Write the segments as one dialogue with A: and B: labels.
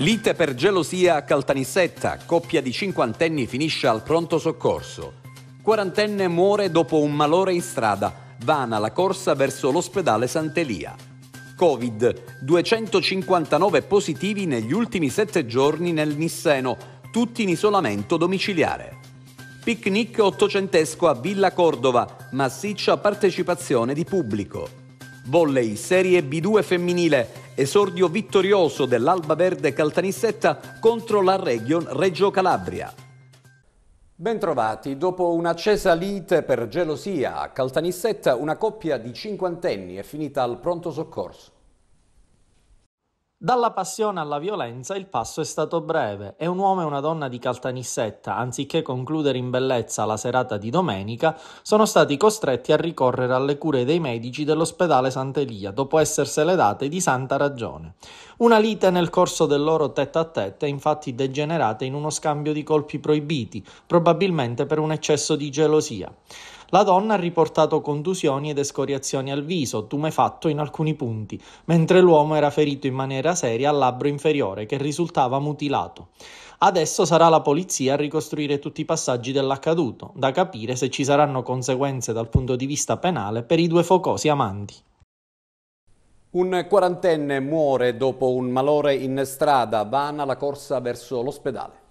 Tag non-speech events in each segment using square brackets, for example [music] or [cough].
A: Lite per gelosia a Caltanissetta, coppia di cinquantenni finisce al pronto soccorso. Quarantenne muore dopo un malore in strada, vana la corsa verso l'ospedale Sant'Elia. Covid, 259 positivi negli ultimi sette giorni nel Nisseno, tutti in isolamento domiciliare. Picnic ottocentesco a Villa Cordova, massiccia partecipazione di pubblico. Volley Serie B2 femminile, Esordio vittorioso dell'Alba Verde Caltanissetta contro la Region Reggio Calabria. Bentrovati, dopo un'accesa lite per gelosia a Caltanissetta, una coppia di cinquantenni è finita al pronto soccorso.
B: Dalla passione alla violenza il passo è stato breve e un uomo e una donna di Caltanissetta, anziché concludere in bellezza la serata di domenica, sono stati costretti a ricorrere alle cure dei medici dell'ospedale Sant'Elia dopo essersele date di santa ragione. Una lite nel corso del loro tetta a tetta è infatti degenerata in uno scambio di colpi proibiti, probabilmente per un eccesso di gelosia. La donna ha riportato contusioni ed escoriazioni al viso, tumefatto in alcuni punti, mentre l'uomo era ferito in maniera seria al labbro inferiore, che risultava mutilato. Adesso sarà la polizia a ricostruire tutti i passaggi dell'accaduto, da capire se ci saranno conseguenze dal punto di vista penale per i due focosi amanti.
A: Un quarantenne muore dopo un malore in strada, vana la corsa verso l'ospedale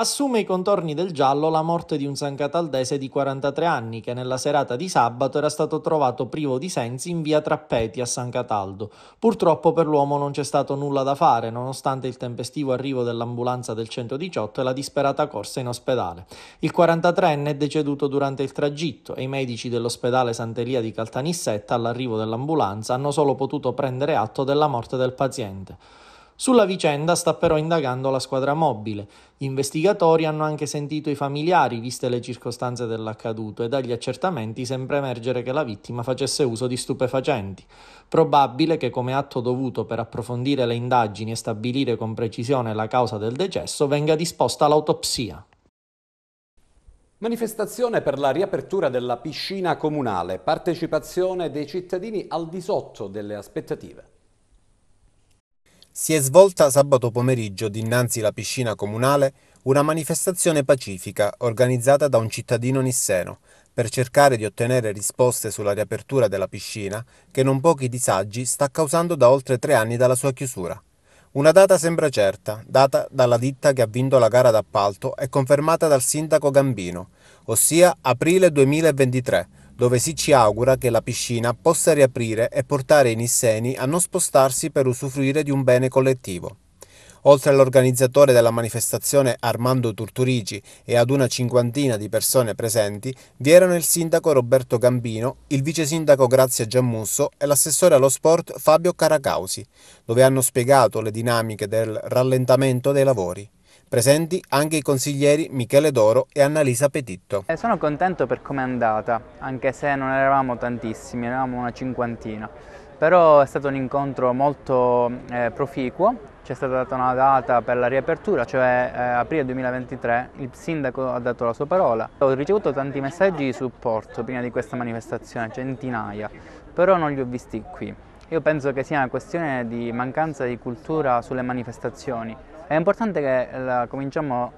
A: assume i contorni del giallo la
B: morte di un sancataldese di 43 anni che nella serata di sabato era stato trovato privo di sensi in via Trappeti a San Cataldo. Purtroppo per l'uomo non c'è stato nulla da fare, nonostante il tempestivo arrivo dell'ambulanza del 118 e la disperata corsa in ospedale. Il 43enne è deceduto durante il tragitto e i medici dell'ospedale Santeria di Caltanissetta all'arrivo dell'ambulanza hanno solo potuto prendere atto della morte del paziente. Sulla vicenda sta però indagando la squadra mobile. Gli investigatori hanno anche sentito i familiari, viste le circostanze dell'accaduto, e dagli accertamenti sembra emergere che la vittima facesse uso di stupefacenti. Probabile che come atto dovuto per approfondire le indagini e stabilire
A: con precisione la causa del decesso venga disposta l'autopsia. Manifestazione per la riapertura della piscina comunale, partecipazione dei cittadini al di sotto delle aspettative si è svolta
C: sabato pomeriggio dinanzi la piscina comunale una manifestazione pacifica organizzata da un cittadino nisseno per cercare di ottenere risposte sulla riapertura della piscina che non pochi disagi sta causando da oltre tre anni dalla sua chiusura. Una data sembra certa, data dalla ditta che ha vinto la gara d'appalto e confermata dal sindaco Gambino, ossia aprile 2023, dove si ci augura che la piscina possa riaprire e portare i nisseni a non spostarsi per usufruire di un bene collettivo. Oltre all'organizzatore della manifestazione Armando Turturigi e ad una cinquantina di persone presenti, vi erano il sindaco Roberto Gambino, il vice sindaco Grazia Giammusso e l'assessore allo sport Fabio Caracausi, dove hanno spiegato le dinamiche del rallentamento dei lavori. Presenti anche i consiglieri Michele Doro e Annalisa Petitto.
A: Eh, sono contento per come è andata, anche se non eravamo tantissimi, eravamo una cinquantina. Però è stato un incontro molto eh, proficuo, è stata data una data per la riapertura, cioè eh, aprile 2023, il sindaco ha dato la sua parola. Ho ricevuto tanti messaggi di supporto prima di questa manifestazione, centinaia, però non li ho visti qui. Io penso che sia una questione di mancanza di cultura sulle manifestazioni. È importante che la, cominciamo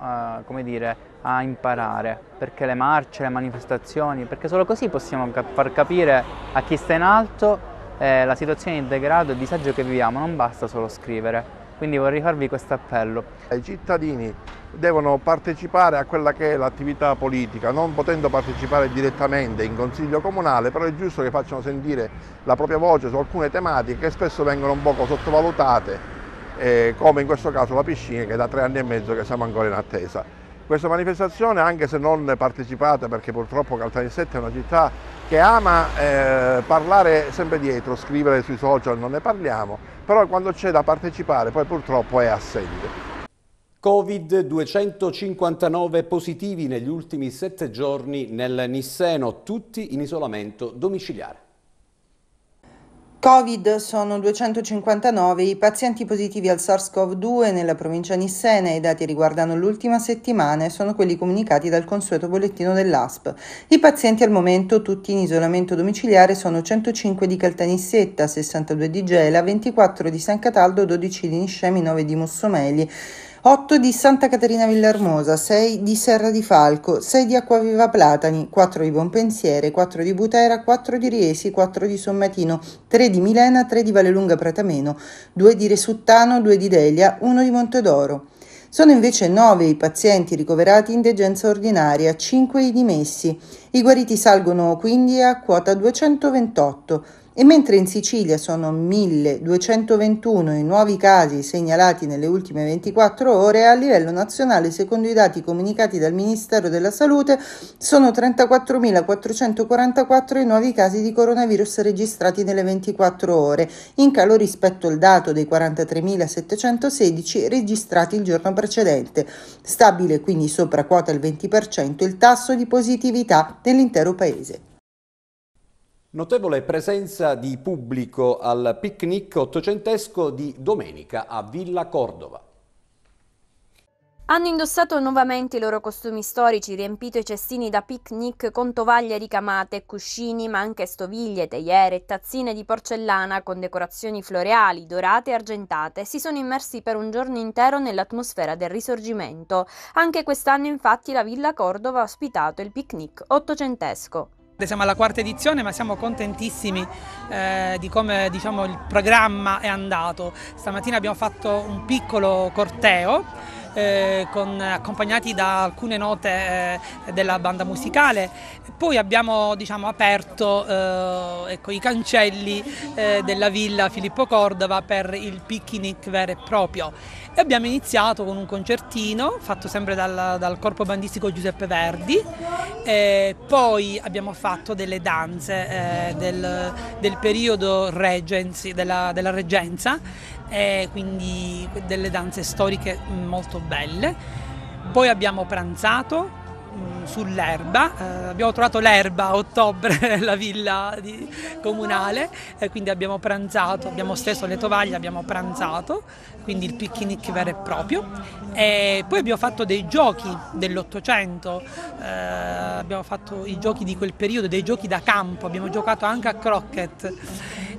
A: uh, dire, a imparare, perché le marce, le manifestazioni, perché solo così possiamo cap far capire a chi sta in alto eh, la situazione di degrado e disagio che viviamo, non basta solo scrivere. Quindi
C: vorrei
D: farvi questo appello. I cittadini devono partecipare a quella che è l'attività politica, non potendo partecipare direttamente in consiglio comunale, però è giusto che facciano sentire la propria voce su alcune tematiche che spesso vengono un poco sottovalutate eh, come in questo caso la piscina che è da tre anni e mezzo che siamo ancora in attesa. Questa manifestazione, anche se non partecipate perché purtroppo Caltanissetta è una città che ama eh, parlare sempre dietro, scrivere sui social, non ne parliamo, però quando c'è da partecipare poi purtroppo
A: è assente. Covid 259 positivi negli ultimi sette giorni nel Nisseno, tutti in isolamento domiciliare.
E: Covid sono 259 i pazienti positivi al SARS-CoV-2 nella provincia nissena e i dati riguardano l'ultima settimana e sono quelli comunicati dal consueto bollettino dell'ASP. I pazienti al momento, tutti in isolamento domiciliare, sono 105 di Caltanissetta, 62 di Gela, 24 di San Cataldo, 12 di Niscemi, 9 di Mussomeli. 8 di Santa Caterina Villarmosa, 6 di Serra di Falco, 6 di Acquaviva Platani, 4 di Bonpensiere, 4 di Butera, 4 di Riesi, 4 di Sommatino, 3 di Milena, 3 di Vallelunga Pratameno, 2 di Resuttano, 2 di Delia, 1 di Montedoro. Sono invece 9 i pazienti ricoverati in degenza ordinaria, 5 i dimessi. I guariti salgono quindi a quota 228. E mentre in Sicilia sono 1221 i nuovi casi segnalati nelle ultime 24 ore, a livello nazionale, secondo i dati comunicati dal Ministero della Salute, sono 34.444 i nuovi casi di coronavirus registrati nelle 24 ore, in calo rispetto al dato dei 43.716 registrati il giorno precedente. Stabile quindi sopra quota il 20% il tasso di positività dell'intero paese.
A: Notevole presenza di pubblico al picnic ottocentesco di domenica a Villa Cordova.
F: Hanno indossato nuovamente i loro costumi storici, riempito i cestini da picnic con tovaglie ricamate, cuscini, ma anche stoviglie, teiere e tazzine di porcellana con decorazioni floreali, dorate e argentate. Si sono immersi per un giorno intero nell'atmosfera del risorgimento. Anche quest'anno infatti la Villa Cordova ha ospitato il picnic ottocentesco.
G: Siamo alla quarta edizione ma siamo contentissimi eh, di come diciamo, il programma è andato. Stamattina abbiamo fatto un piccolo corteo eh, con, accompagnati da alcune note eh, della banda musicale. Poi abbiamo diciamo, aperto eh, ecco, i cancelli della villa Filippo Cordova per il picnic vero e proprio e abbiamo iniziato con un concertino fatto sempre dal, dal corpo bandistico Giuseppe Verdi poi abbiamo fatto delle danze del, del periodo regency, della, della reggenza e quindi delle danze storiche molto belle. Poi abbiamo pranzato Mm, sull'erba, eh, abbiamo trovato l'erba a ottobre [laughs] nella villa di, comunale, eh, quindi abbiamo pranzato, abbiamo steso le tovaglie, abbiamo pranzato, quindi il picnic vero e proprio. E poi abbiamo fatto dei giochi dell'Ottocento, eh, abbiamo fatto i giochi di quel periodo, dei giochi da campo, abbiamo giocato anche a croquet.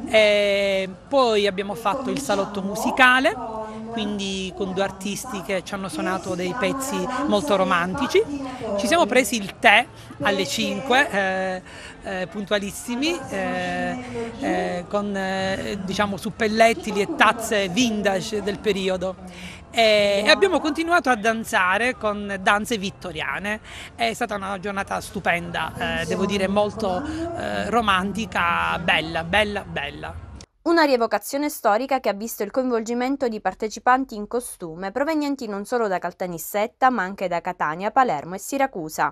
G: E poi abbiamo fatto il salotto musicale quindi con due artisti che ci hanno suonato dei pezzi molto romantici. Ci siamo presi il tè alle 5, eh, eh, puntualissimi, eh, eh con eh, diciamo, suppellettili e tazze vintage del periodo. E abbiamo continuato a danzare con danze vittoriane. È stata una giornata stupenda, eh, devo dire molto romantica, bella, bella, bella.
F: Una rievocazione storica che ha visto il coinvolgimento di partecipanti in costume provenienti non solo da Caltanissetta ma anche da Catania, Palermo e Siracusa.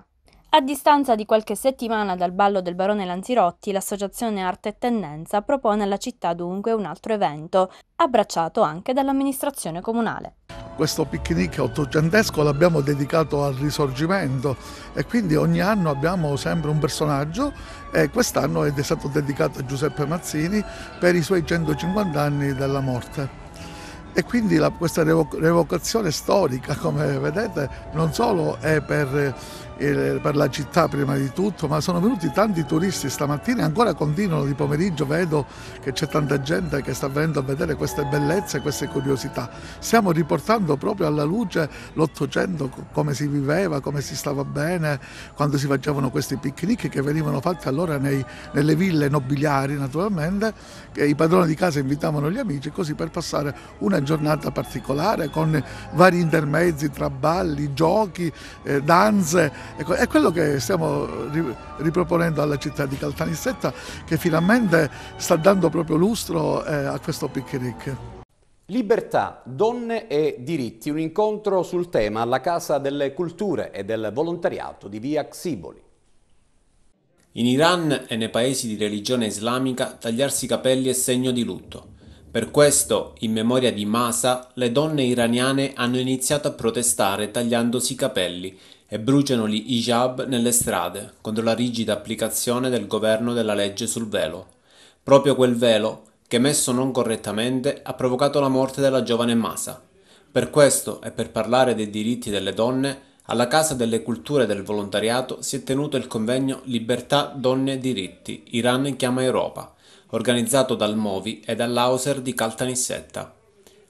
F: A distanza di qualche settimana dal ballo del barone Lanzirotti, l'associazione Arte e Tendenza propone alla città dunque un altro evento, abbracciato anche dall'amministrazione comunale.
D: Questo picnic ottocentesco l'abbiamo dedicato al risorgimento e quindi ogni anno abbiamo sempre un personaggio e quest'anno è stato dedicato a Giuseppe Mazzini per i suoi 150 anni della morte e quindi la, questa revocazione storica, come vedete, non solo è per per la città prima di tutto, ma sono venuti tanti turisti stamattina e ancora continuano di pomeriggio, vedo che c'è tanta gente che sta venendo a vedere queste bellezze, queste curiosità. Stiamo riportando proprio alla luce l'Ottocento, come si viveva, come si stava bene, quando si facevano questi picnic che venivano fatti allora nei, nelle ville nobiliari naturalmente, che i padroni di casa invitavano gli amici così per passare una giornata particolare con vari intermezzi tra balli, giochi, eh, danze Ecco, è quello che stiamo riproponendo alla città di Caltanissetta che finalmente sta dando proprio lustro eh, a questo picnic. Libertà,
A: donne e diritti, un incontro sul tema alla Casa delle Culture e del Volontariato di via Xiboli.
C: In Iran e nei paesi di religione islamica tagliarsi i capelli è segno di lutto. Per questo, in memoria di Masa, le donne iraniane hanno iniziato a protestare tagliandosi i capelli e bruciano gli hijab nelle strade contro la rigida applicazione del governo della legge sul velo. Proprio quel velo che messo non correttamente ha provocato la morte della giovane Masa. Per questo e per parlare dei diritti delle donne, alla Casa delle Culture del Volontariato si è tenuto il convegno Libertà, Donne e Diritti, Iran chiama Europa, organizzato dal Movi e dall'Auser di Caltanissetta.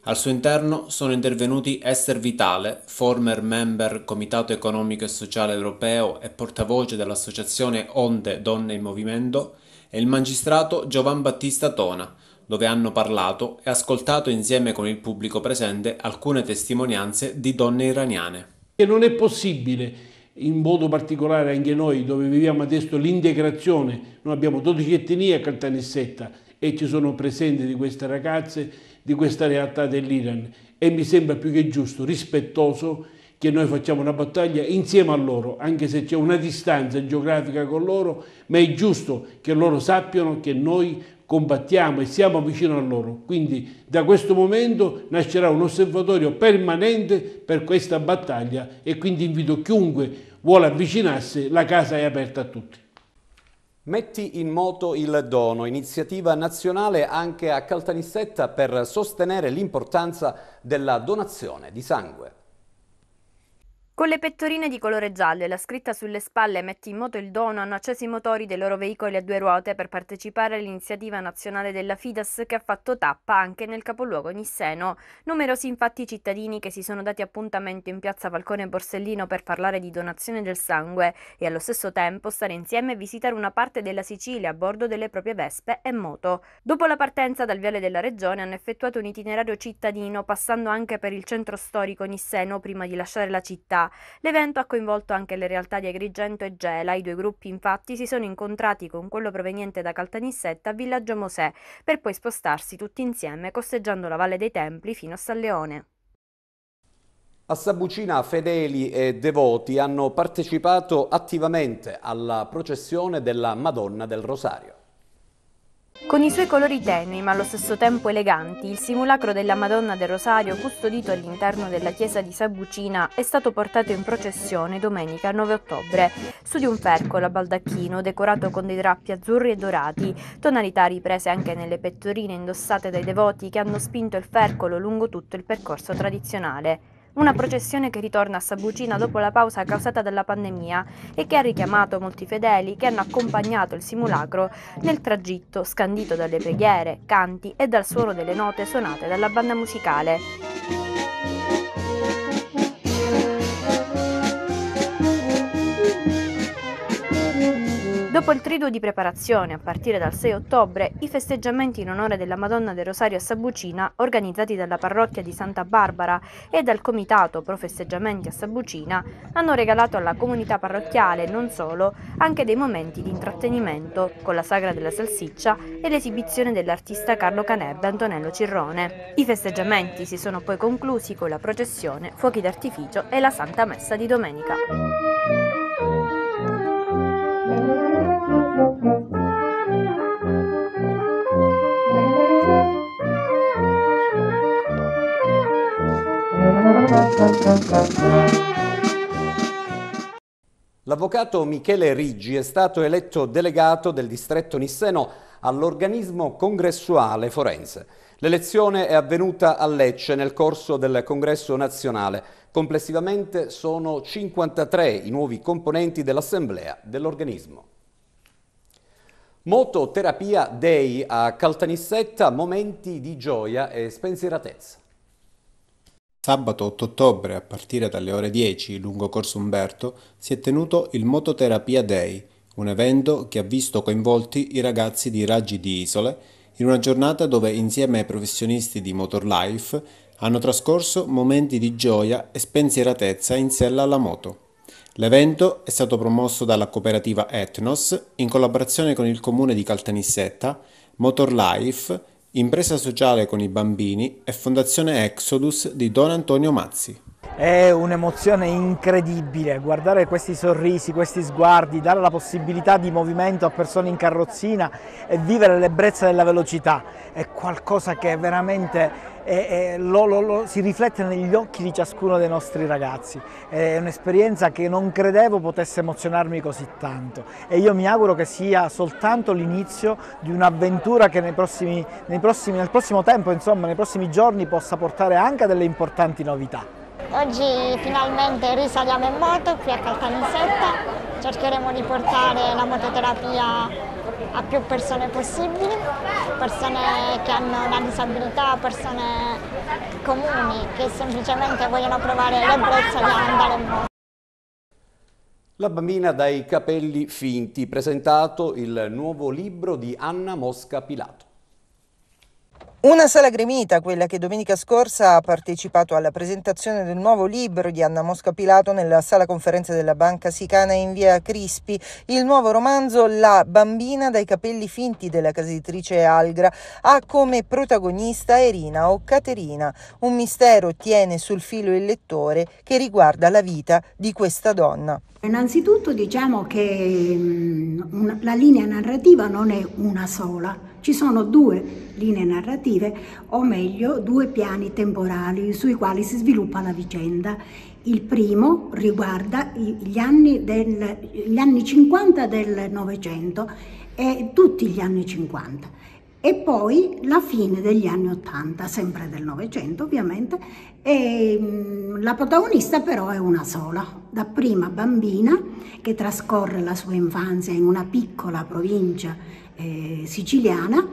C: Al suo interno sono intervenuti Esther Vitale, former member Comitato Economico e Sociale Europeo e portavoce dell'associazione Onde Donne in Movimento, e il magistrato Giovan Battista Tona, dove hanno parlato e ascoltato insieme con il pubblico presente alcune testimonianze di donne iraniane.
H: E non è possibile in modo particolare anche noi dove viviamo adesso l'integrazione, noi abbiamo 12 etnie a Caltanissetta e ci sono presenti di queste ragazze di questa realtà dell'Iran e mi sembra più che giusto, rispettoso, che noi facciamo una battaglia insieme a loro, anche se c'è una distanza geografica con loro, ma è giusto che loro sappiano che noi combattiamo e siamo vicino a loro. Quindi da questo momento nascerà un osservatorio permanente per questa battaglia e quindi invito chiunque vuole avvicinarsi,
A: la casa è aperta a tutti. Metti in moto il dono, iniziativa nazionale anche a Caltanissetta per sostenere l'importanza della donazione di sangue.
F: Con le pettorine di colore giallo e la scritta sulle spalle Metti in moto il dono hanno acceso i motori dei loro veicoli a due ruote per partecipare all'iniziativa nazionale della Fidas che ha fatto tappa anche nel capoluogo Nisseno. Numerosi infatti i cittadini che si sono dati appuntamento in piazza Falcone Borsellino per parlare di donazione del sangue e allo stesso tempo stare insieme e visitare una parte della Sicilia a bordo delle proprie vespe e moto. Dopo la partenza dal viale della regione hanno effettuato un itinerario cittadino passando anche per il centro storico Nisseno prima di lasciare la città. L'evento ha coinvolto anche le realtà di Agrigento e Gela. I due gruppi infatti si sono incontrati con quello proveniente da Caltanissetta a Villaggio Mosè, per poi spostarsi tutti insieme costeggiando la Valle dei Templi fino a San Leone.
A: A Sabucina fedeli e devoti hanno partecipato attivamente alla processione della Madonna del Rosario.
D: Con
F: i suoi colori tenui ma allo stesso tempo eleganti, il simulacro della Madonna del Rosario, custodito all'interno della chiesa di Sabucina, è stato portato in processione domenica 9 ottobre su di un percolo a baldacchino decorato con dei drappi azzurri e dorati, tonalità riprese anche nelle pettorine indossate dai devoti che hanno spinto il fercolo lungo tutto il percorso tradizionale. Una processione che ritorna a Sabucina dopo la pausa causata dalla pandemia e che ha richiamato molti fedeli che hanno accompagnato il simulacro nel tragitto scandito dalle preghiere, canti e dal suono delle note suonate dalla banda musicale. Dopo il triduo di preparazione, a partire dal 6 ottobre, i festeggiamenti in onore della Madonna del Rosario a Sabucina, organizzati dalla parrocchia di Santa Barbara e dal comitato Pro Festeggiamenti a Sabucina, hanno regalato alla comunità parrocchiale, non solo, anche dei momenti di intrattenimento, con la sagra della salsiccia e l'esibizione dell'artista Carlo Canebbe Antonello Cirrone. I festeggiamenti si sono poi conclusi con la processione, fuochi d'artificio e la Santa Messa di domenica.
A: L'avvocato Michele Riggi è stato eletto delegato del distretto nisseno all'organismo congressuale forense. L'elezione è avvenuta a Lecce nel corso del congresso nazionale. Complessivamente sono 53 i nuovi componenti dell'assemblea dell'organismo. Mototerapia Day a Caltanissetta, momenti di gioia e spensieratezza.
C: Sabato 8 ottobre, a partire dalle ore 10 lungo Corso Umberto, si è tenuto il Mototerapia Day, un evento che ha visto coinvolti i ragazzi di Raggi di Isole in una giornata dove insieme ai professionisti di Motorlife hanno trascorso momenti di gioia e spensieratezza in sella alla moto. L'evento è stato promosso dalla cooperativa Etnos in collaborazione con il comune di Caltanissetta, Motorlife Impresa sociale con i bambini e Fondazione Exodus di don Antonio Mazzi.
H: È un'emozione incredibile guardare questi sorrisi, questi sguardi, dare la possibilità di movimento a persone in carrozzina e vivere l'ebbrezza della velocità. È qualcosa che veramente è, è, lo, lo, lo, si riflette negli occhi di ciascuno dei nostri ragazzi. È un'esperienza che non credevo potesse emozionarmi così tanto e io mi auguro che sia soltanto l'inizio di un'avventura che nei prossimi, nei prossimi, nel prossimo tempo, insomma, nei prossimi giorni possa portare anche delle importanti
A: novità.
I: Oggi finalmente risaliamo in moto qui a Caltanissetta, cercheremo di portare la mototerapia a più persone possibili, persone che hanno una disabilità, persone comuni che semplicemente
E: vogliono provare l'ebbrezza di andare in moto.
A: La bambina dai capelli finti, presentato il nuovo libro di Anna Mosca Pilato.
E: Una sala gremita, quella che domenica scorsa ha partecipato alla presentazione del nuovo libro di Anna Mosca Pilato nella sala conferenza della Banca Sicana in via Crispi, il nuovo romanzo La bambina dai capelli finti della casitrice Algra ha come protagonista Erina o Caterina. Un mistero tiene sul filo il lettore che riguarda la vita di questa donna. Innanzitutto diciamo
I: che mh, mm, una, la linea narrativa non è una sola, ci sono due linee narrative, o meglio due piani temporali sui quali si sviluppa la vicenda. Il primo riguarda gli anni, del, gli anni 50 del Novecento e tutti gli anni 50 e poi la fine degli anni Ottanta, sempre del Novecento ovviamente, e mm, la protagonista però è una sola, dapprima bambina che trascorre la sua infanzia in una piccola provincia eh, siciliana,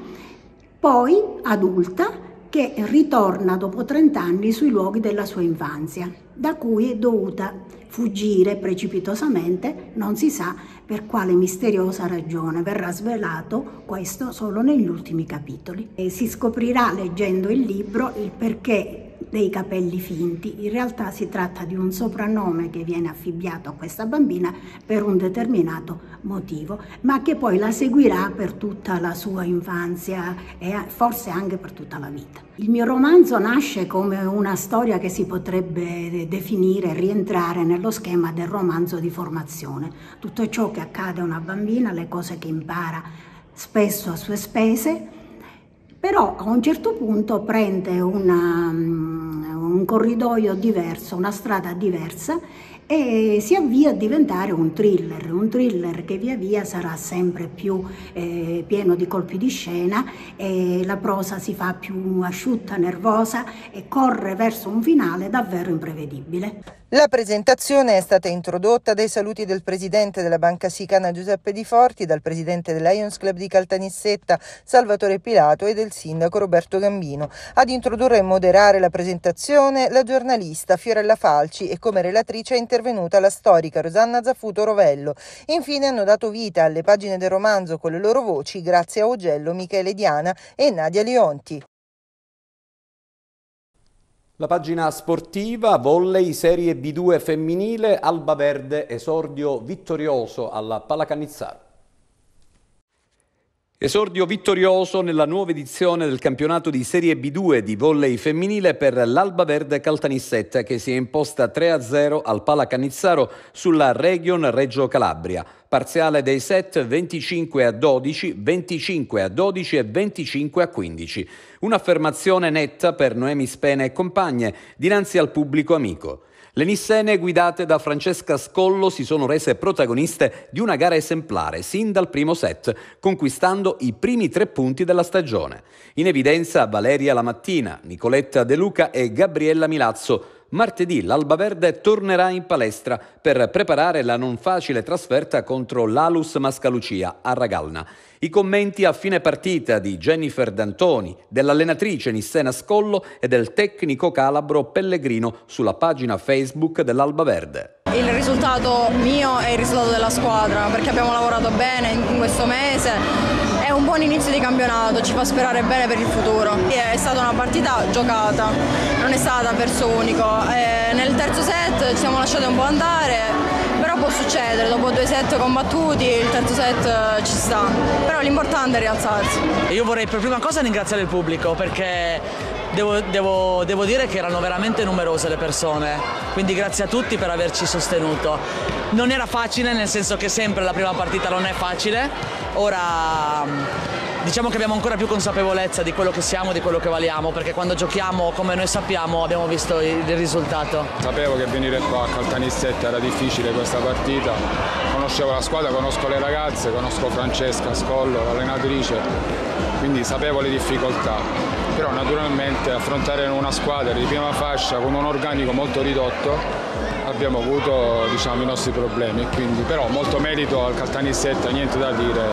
I: poi adulta che ritorna dopo 30 anni sui luoghi della sua infanzia da cui è dovuta fuggire precipitosamente, non si sa per quale misteriosa ragione. Verrà svelato questo solo negli ultimi capitoli. E si scoprirà leggendo il libro il perché dei capelli finti. In realtà si tratta di un soprannome che viene affibbiato a questa bambina per un determinato motivo, ma che poi la seguirà per tutta la sua infanzia e forse anche per tutta la vita. Il mio romanzo nasce come una storia che si potrebbe definire, rientrare nello schema del romanzo di formazione. Tutto ciò che accade a una bambina, le cose che impara spesso a sue spese, però a un certo punto prende una, mm, un corridoio diverso, una strada diversa e si avvia a diventare un thriller, un thriller che via via sarà sempre più eh, pieno di colpi di scena, la prosa si fa più asciutta, nervosa e corre verso un finale
E: davvero imprevedibile. La presentazione è stata introdotta dai saluti del presidente della Banca Sicana Giuseppe Di Forti, dal presidente del Club di Caltanissetta Salvatore Pilato e del sindaco Roberto Gambino. Ad introdurre e moderare la presentazione la giornalista Fiorella Falci e come relatrice è intervenuta la storica Rosanna Zaffuto Rovello. Infine hanno dato vita alle pagine del romanzo con le loro voci grazie a Ogello, Michele Diana e Nadia Leonti.
A: La pagina sportiva, volley Serie B2 femminile, Alba Verde esordio vittorioso alla Palacanizzaro. Esordio vittorioso nella nuova edizione del campionato di Serie B2 di volley femminile per l'Alba Verde Caltanissetta che si è imposta 3-0 al Pala Canizzaro sulla Region Reggio Calabria. Parziale dei set 25 a 12, 25 a 12 e 25 a 15. Un'affermazione netta per Noemi Spena e compagne dinanzi al pubblico amico. Le Nissene guidate da Francesca Scollo si sono rese protagoniste di una gara esemplare sin dal primo set, conquistando i primi tre punti della stagione. In evidenza Valeria Lamattina, Nicoletta De Luca e Gabriella Milazzo, martedì l'Alba Verde tornerà in palestra per preparare la non facile trasferta contro l'Alus Mascalucia a Ragalna. I commenti a fine partita di Jennifer D'Antoni, dell'allenatrice Nissena Scollo e del tecnico calabro Pellegrino sulla pagina Facebook dell'Alba Verde.
F: Il risultato mio è il risultato della squadra perché abbiamo lavorato bene in questo mese buon inizio di campionato, ci fa sperare bene per il futuro. È stata una partita giocata, non è stata verso unico. E eh, nel terzo set ci siamo lasciati un po' andare, però può succedere, dopo due set combattuti il terzo set eh, ci sta, però l'importante è rialzarsi.
G: Io vorrei per prima cosa ringraziare il pubblico perché Devo, devo, devo, dire che erano veramente numerose le persone, quindi grazie a tutti per averci sostenuto. Non era facile, nel senso che sempre la prima partita non è facile, ora diciamo che abbiamo ancora più consapevolezza di quello che siamo, di quello che valiamo, perché quando giochiamo come noi sappiamo abbiamo visto il, il risultato.
C: Sapevo che venire qua a Caltanissetta era difficile questa partita, conoscevo la squadra, conosco le ragazze, conosco Francesca Scollo, l'allenatrice, quindi sapevo le difficoltà però naturalmente affrontare una squadra di prima fascia con un organico molto ridotto abbiamo avuto diciamo, i nostri problemi, quindi, però molto
A: merito al Caltanissetta, niente da dire,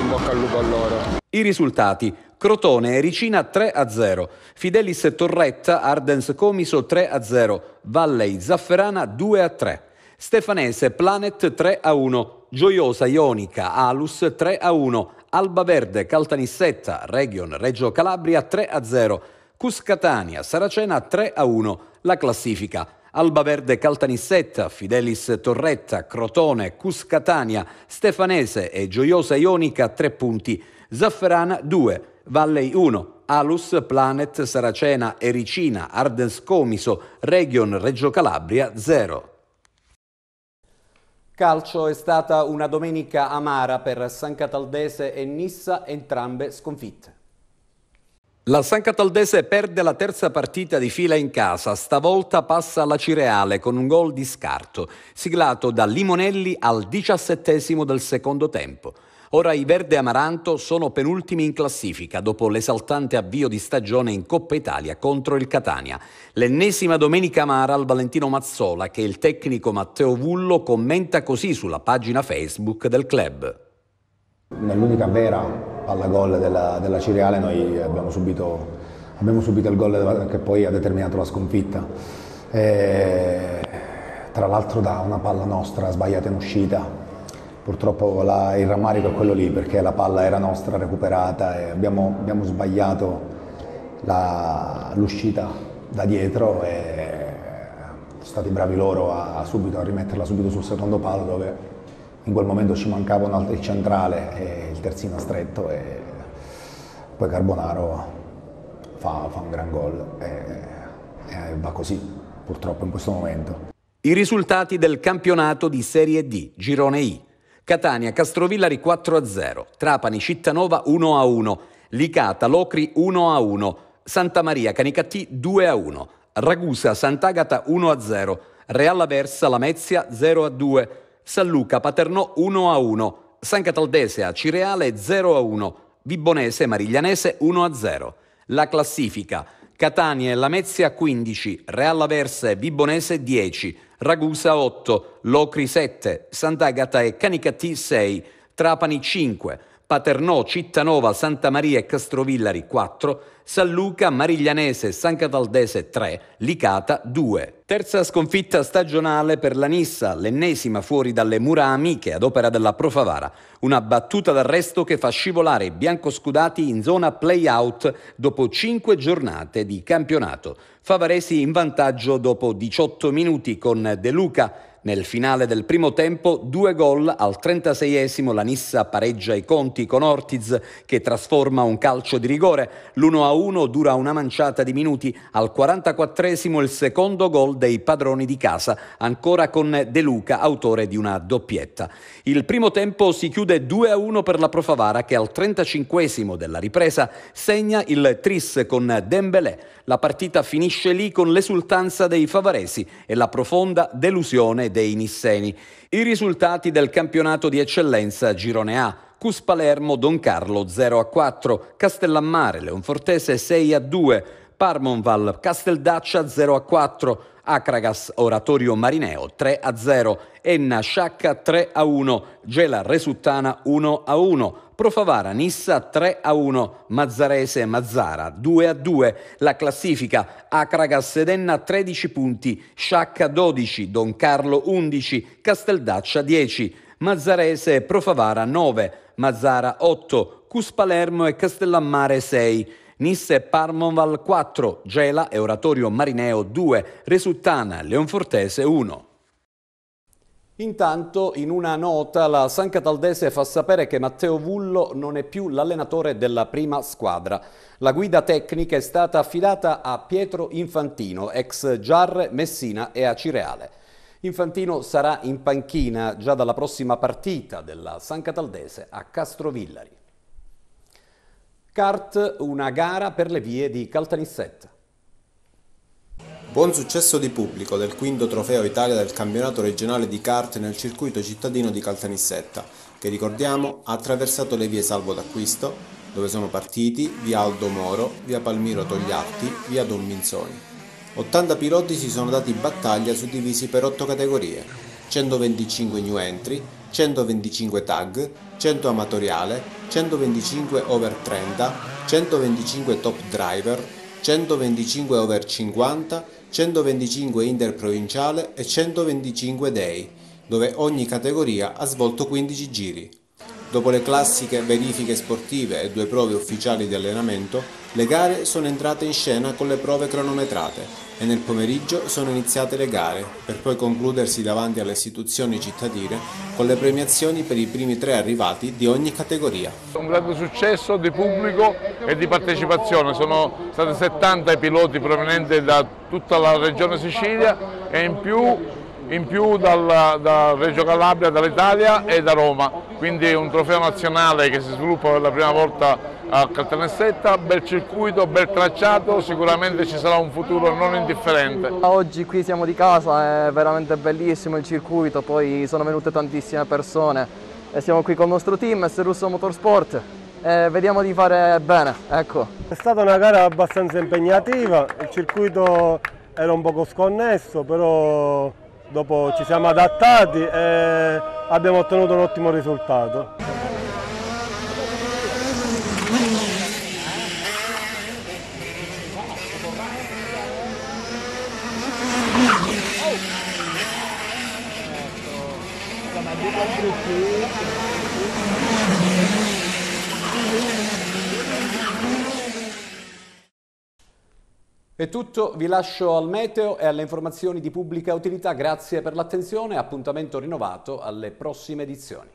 A: in bocca al lupo a loro. I risultati, Crotone e Ricina 3 a 0, Fidelis Torretta, Ardens Comiso 3 a 0, Valley Zafferana 2 a 3, Stefanese Planet 3 a 1, Gioiosa Ionica Alus 3 a 1, Albaverde, Caltanissetta, Region, Reggio Calabria 3-0, a Cuscatania, Saracena 3-1 a la classifica. Albaverde Caltanissetta, Fidelis Torretta, Crotone, Cuscatania, Stefanese e Gioiosa Ionica 3 punti, Zafferana 2, Valley 1, Alus, Planet, Saracena, Ericina, Ardens Comiso, Region, Reggio Calabria 0. Calcio è stata una domenica amara per San Cataldese e Nissa, entrambe sconfitte. La San Cataldese perde la terza partita di fila in casa, stavolta passa alla Cireale con un gol di scarto, siglato da Limonelli al diciassettesimo del secondo tempo. Ora i Verde Amaranto sono penultimi in classifica dopo l'esaltante avvio di stagione in Coppa Italia contro il Catania. L'ennesima domenica amara al Valentino Mazzola che il tecnico Matteo Vullo commenta così sulla pagina Facebook del club.
H: Nell'unica vera palla gol della, della Cireale noi abbiamo subito, abbiamo subito il gol che poi ha determinato la sconfitta. E, eh, tra l'altro da una palla nostra sbagliata in uscita purtroppo la, il rammarico è quello lì perché la palla era nostra recuperata e abbiamo, abbiamo sbagliato l'uscita da dietro e sono stati bravi loro a, a, subito, a rimetterla subito sul secondo palo dove in quel momento ci mancava altro, il centrale e il terzino stretto e poi Carbonaro fa, fa un gran gol e, e va così purtroppo in questo momento.
A: I risultati del campionato di Serie D, Girone I. Catania, Castrovillari 4-0, Trapani, Cittanova 1-1, Licata, Locri 1-1, Santa Maria, Canicattì 2-1, Ragusa, Sant'Agata 1-0, Real Aversa, Lamezia 0-2, San Luca, Paternò 1-1, San Cataldesea, Cireale 0-1, Vibonese, Mariglianese 1-0. La classifica Catania e Lamezia 15, Real Aversa e Vibonese 10, Ragusa 8, Locri 7, Sant'Agata e Canicattì 6, Trapani 5, Paternò, Cittanova, Santa Maria e Castrovillari 4, San Luca, Mariglianese, San Cataldese 3, Licata 2. Terza sconfitta stagionale per la Nissa, l'ennesima fuori dalle mura amiche ad opera della Profavara. Una battuta d'arresto che fa scivolare i biancoscudati in zona play-out dopo 5 giornate di campionato. Favaresi in vantaggio dopo 18 minuti con De Luca nel finale del primo tempo, due gol al 36esimo la Nissa pareggia i conti con Ortiz che trasforma un calcio di rigore. L'1-1 dura una manciata di minuti. Al 44esimo il secondo gol dei padroni di casa, ancora con De Luca, autore di una doppietta. Il primo tempo si chiude 2-1 per la Profavara che al 35esimo della ripresa segna il tris con Dembélé. La partita finisce lì con l'esultanza dei favaresi e la profonda delusione dei Nisseni. I risultati del campionato di eccellenza Girone A. Cus Palermo Don Carlo 0 a 4, Castellammare Leonfortese 6 a 2, Parmonval Casteldaccia 0 a 4, Acragas Oratorio Marineo 3 a 0, Enna Sciacca 3 a 1, Gela Resuttana 1 a 1. Profavara, Nissa 3 a 1, Mazzarese Mazzara 2 a 2, la classifica Acragas Sedenna 13 punti, Sciacca 12, Don Carlo 11, Casteldaccia 10, Mazzarese Profavara 9, Mazzara 8, Cus Palermo e Castellammare 6. Nisse Parmonval 4, Gela e Oratorio Marineo 2, Resultana, Leonfortese 1. Intanto in una nota la San Cataldese fa sapere che Matteo Vullo non è più l'allenatore della prima squadra. La guida tecnica è stata affidata a Pietro Infantino, ex Giarre, Messina e Acireale. Infantino sarà in panchina già dalla prossima partita della San Cataldese a Castrovillari. Kart, una gara per le vie di Caltanissetta. Buon successo
C: di pubblico del quinto Trofeo Italia del campionato regionale di kart nel circuito cittadino di Caltanissetta, che ricordiamo ha attraversato le vie Salvo d'Acquisto, dove sono partiti via Aldo Moro, via Palmiro Togliatti, via Don Minzoni. 80 piloti si sono dati in battaglia suddivisi per 8 categorie, 125 new entry, 125 tag, 100 amatoriale, 125 over 30, 125 top driver, 125 over 50 125 interprovinciale e 125 dei, dove ogni categoria ha svolto 15 giri. Dopo le classiche verifiche sportive e due prove ufficiali di allenamento, le gare sono entrate in scena con le prove cronometrate, e nel pomeriggio sono iniziate le gare, per poi concludersi davanti alle istituzioni cittadine con le premiazioni per i primi tre arrivati di ogni categoria.
D: Un grande successo di pubblico e di partecipazione, sono stati 70 i piloti provenienti da tutta la regione Sicilia e in più in più dalla, da Reggio Calabria, dall'Italia e da Roma, quindi un trofeo nazionale che si sviluppa per la prima volta a Caltanissetta, bel circuito, bel tracciato, sicuramente ci sarà un futuro non indifferente.
A: Oggi qui siamo di casa, è veramente bellissimo il circuito, poi sono venute tantissime persone e siamo qui con il nostro team, Serusso Motorsport. E vediamo di fare bene,
C: ecco. È stata una gara abbastanza impegnativa, il circuito era un poco sconnesso, però dopo ci siamo adattati e abbiamo ottenuto un ottimo risultato.
A: È tutto, vi lascio al meteo e alle informazioni di pubblica utilità, grazie per l'attenzione, appuntamento rinnovato alle prossime edizioni.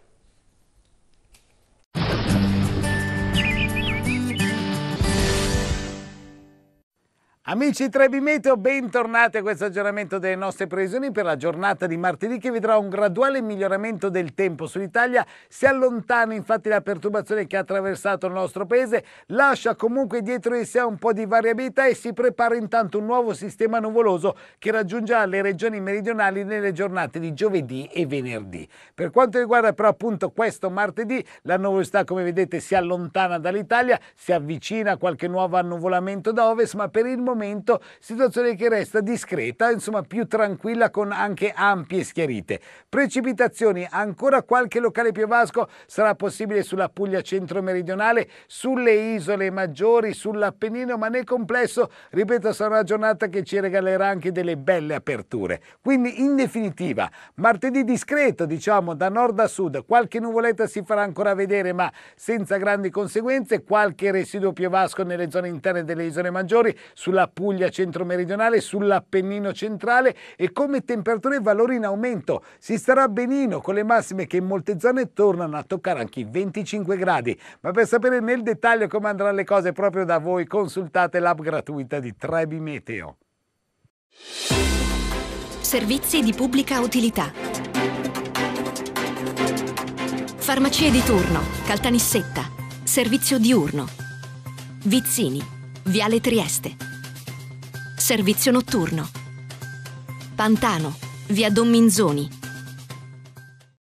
H: Amici Trebi Meteo, bentornati a questo aggiornamento delle nostre previsioni per la giornata di martedì che vedrà un graduale miglioramento del tempo sull'Italia. Si allontana infatti la perturbazione che ha attraversato il nostro paese, lascia comunque dietro di sé un po' di variabilità e si prepara intanto un nuovo sistema nuvoloso che raggiungerà le regioni meridionali nelle giornate di giovedì e venerdì. Per quanto riguarda però appunto questo martedì, la nuvolosità come vedete si allontana dall'Italia, si avvicina a qualche nuovo annuvolamento da ovest, ma per il momento momento, situazione che resta discreta, insomma più tranquilla con anche ampie schiarite. Precipitazioni, ancora qualche locale piovasco sarà possibile sulla Puglia centro-meridionale, sulle isole maggiori, sull'Appennino, ma nel complesso, ripeto, sarà una giornata che ci regalerà anche delle belle aperture. Quindi in definitiva, martedì discreto, diciamo, da nord a sud, qualche nuvoletta si farà ancora vedere, ma senza grandi conseguenze, qualche residuo piovasco nelle zone interne delle isole maggiori, sulla sulla Puglia centro-meridionale, sull'Appennino centrale e come temperature e valori in aumento. Si starà benino con le massime che in molte zone tornano a toccare anche i 25 gradi. Ma per sapere nel dettaglio come andranno le cose proprio da voi, consultate l'app gratuita di Trebi Meteo.
F: Servizi di pubblica utilità. Farmacie di turno, Caltanissetta, servizio diurno. Vizzini, Viale Trieste servizio notturno. Pantano, via Don Minzoni